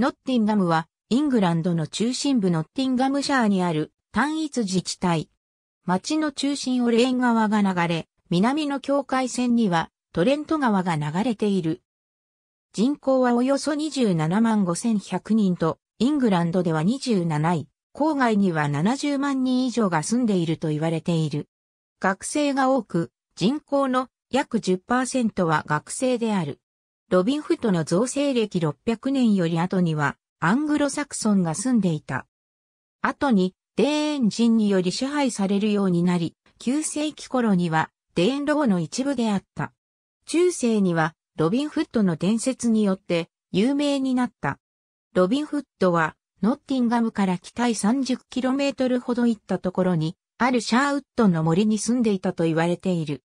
ノッティンガムは、イングランドの中心部ノッティンガムシャーにある単一自治体。町の中心をレーン川が流れ、南の境界線にはトレント川が流れている。人口はおよそ27万5100人と、イングランドでは27位、郊外には70万人以上が住んでいると言われている。学生が多く、人口の約10%は学生である。ロビンフットの造成歴600年より後には、アングロサクソンが住んでいた。後に、デーン人により支配されるようになり、9世紀頃には、デーンロボの一部であった。中世には、ロビンフットの伝説によって、有名になった。ロビンフットは、ノッティンガムから北へ 30km ほど行ったところに、あるシャーウッドの森に住んでいたと言われている。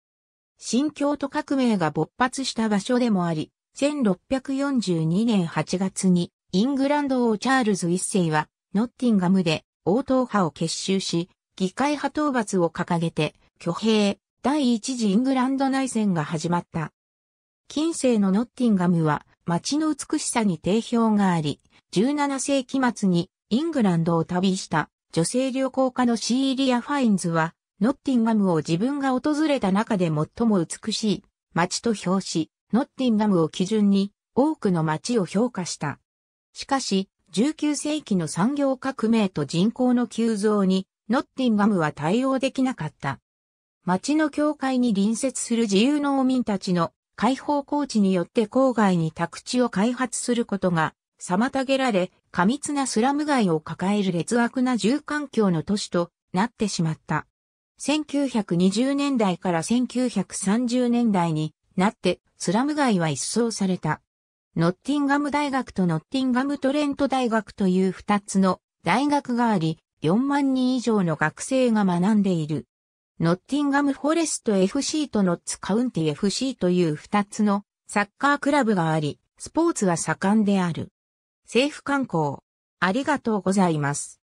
新京都革命が勃発した場所でもあり、1642年8月にイングランド王チャールズ一世はノッティンガムで王党派を結集し、議会派討伐を掲げて挙兵、第一次イングランド内戦が始まった。近世のノッティンガムは街の美しさに定評があり、17世紀末にイングランドを旅した女性旅行家のシーリア・ファインズは、ノッティンガムを自分が訪れた中で最も美しい街と評し、ノッティンガムを基準に多くの町を評価した。しかし、19世紀の産業革命と人口の急増に、ノッティンガムは対応できなかった。町の境界に隣接する自由農民たちの解放工地によって郊外に宅地を開発することが妨げられ、過密なスラム街を抱える劣悪な住環境の都市となってしまった。1920年代から1930年代になってスラム街は一掃された。ノッティンガム大学とノッティンガムトレント大学という二つの大学があり、4万人以上の学生が学んでいる。ノッティンガムフォレスト FC とノッツカウンティ FC という二つのサッカークラブがあり、スポーツは盛んである。政府観光。ありがとうございます。